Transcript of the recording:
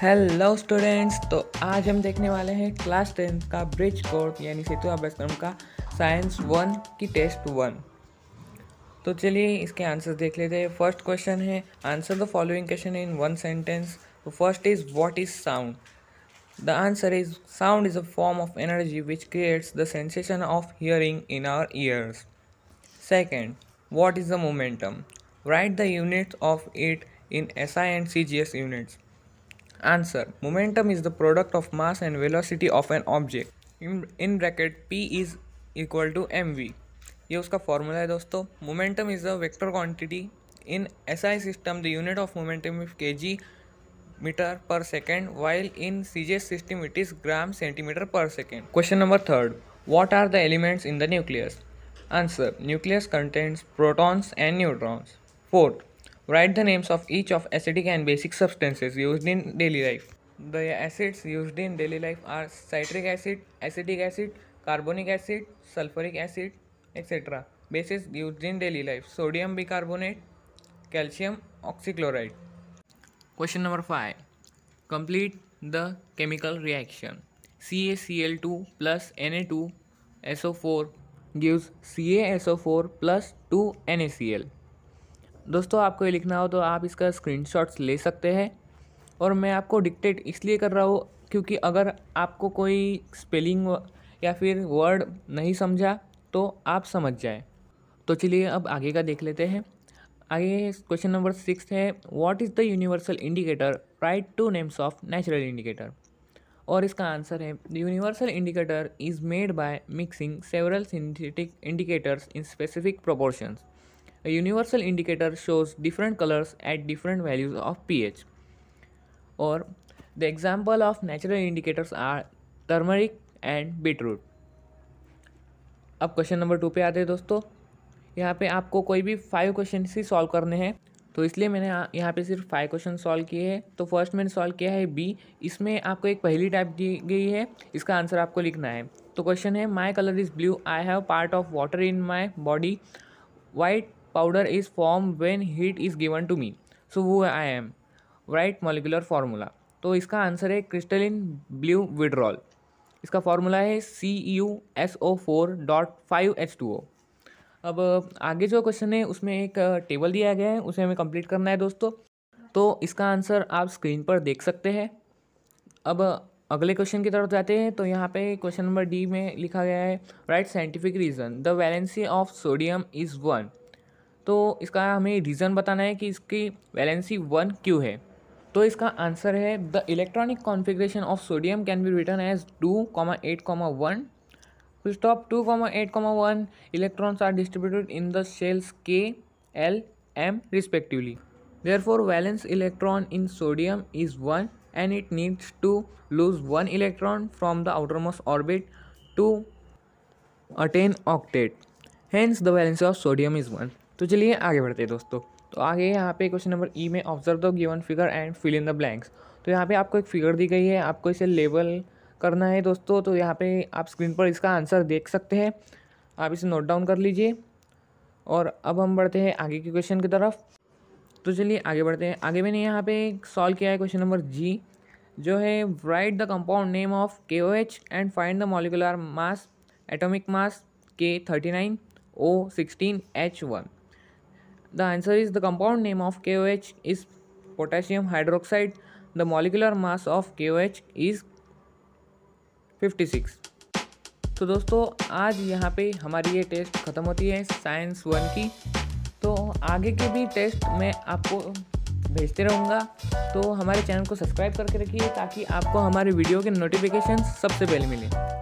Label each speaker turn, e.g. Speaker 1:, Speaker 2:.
Speaker 1: Hello students तो आज हम देखने वाले हैं क्लास टेंथ का ब्रिज कोर्ट यानी सेतु अभ्यासक्रम का साइंस वन की टेस्ट वन तो चलिए इसके आंसर देख लेते हैं फर्स्ट क्वेश्चन है answer the following question in one sentence first is what is sound the answer is sound is a form of energy which creates the sensation of hearing in our ears second what is the momentum write the units of it in S I and C G S units Answer Momentum is the product of mass and velocity of an object. In, in bracket P is equal to M V ये उसका formula है दोस्तों momentum is a vector quantity in S I system the unit of momentum is K G metre per second while in C G system it is gram centimetre per second question number third what are the elements in the nucleus answer nucleus contents protons and neutrons fourth Write the names of each of acidic and basic substances used in daily life. The acids used in daily life are citric acid, acetic acid, carbonic acid, sulfuric acid, etc. Bases used in daily life sodium bicarbonate, calcium oxychloride. Question number 5. Complete the chemical reaction. CaCl2 plus Na2SO4 gives CaSO4 plus 2NaCl. दोस्तों आपको ये लिखना हो तो आप इसका screen ले सकते हैं और मैं आपको डिक्टेट इसलिए कर रहा हूँ क्योंकि अगर आपको कोई स्पेलिंग या फिर वर्ड नहीं समझा तो आप समझ जाए तो चलिए अब आगे का देख लेते हैं आगे क्वेश्चन नंबर सिक्स है what is the universal indicator write two names of natural indicator और इसका आंसर है the universal indicator is made by mixing several synthetic indicators in specific proportions A universal indicator shows different colors at different values of pH. Or the example of natural indicators are turmeric and beetroot. अब question number two पे आते हैं दोस्तों यहाँ पे आपको कोई भी फाइव क्वेश्चन ही सॉल्व करने हैं तो इसलिए मैंने यहाँ पे सिर्फ फाइव क्वेश्चन सॉल्व किए हैं तो फर्स्ट मैंने सॉल्व किया है बी इसमें आपको एक पहली टाइप दी गई है इसका आंसर आपको लिखना है तो क्वेश्चन है my colour is blue I have part of water in my body white powder is form when heat is given to me so वो I am write molecular formula तो इसका आंसर है crystalline blue vitriol इसका formula है C U S O four dot five H two O अब आगे जो question है उसमें एक टेबल uh, दिया गया है उसे हमें कंप्लीट करना है दोस्तों तो इसका आंसर आप स्क्रीन पर देख सकते हैं अब अगले क्वेश्चन की तरफ जाते हैं तो यहाँ पे क्वेश्चन नंबर डी में लिखा गया है write scientific reason the valency of sodium is one तो इसका हमें रीज़न बताना है कि इसकी वैलेंसी वन क्यों है तो इसका आंसर है the electronic configuration of sodium can be written as two comma eight comma one stop two comma eight comma one electrons are distributed in the shells K L M respectively therefore valence electron in sodium is one and it needs to lose one electron from the outermost orbit to attain octet hence the valence of sodium is one तो चलिए आगे बढ़ते हैं दोस्तों तो आगे यहाँ पे क्वेश्चन नंबर ई में observe the given figure and fill in the blanks तो यहाँ पे आपको एक फिगर दी गई है आपको इसे लेबल करना है दोस्तों तो यहाँ पे आप स्क्रीन पर इसका आंसर देख सकते हैं आप इसे नोट डाउन कर लीजिए और अब हम बढ़ते हैं आगे के क्वेश्चन की तरफ तो चलिए आगे बढ़ते हैं आगे मैंने यहाँ पे सॉल्व किया है क्वेश्चन नंबर जी जो है write the compound name of K O H and find the molecular mass atomic mass K thirty nine O sixteen H one The answer is the compound name of KOH is potassium hydroxide. The molecular mass of KOH is 56. तो दोस्तों आज यहाँ पे हमारी ये test ख़त्म होती है साइंस वन की तो आगे के भी टेस्ट मैं आपको भेजते रहूँगा तो हमारे चैनल को सब्सक्राइब करके रखिए ताकि आपको हमारे वीडियो के नोटिफिकेशन सबसे पहले मिले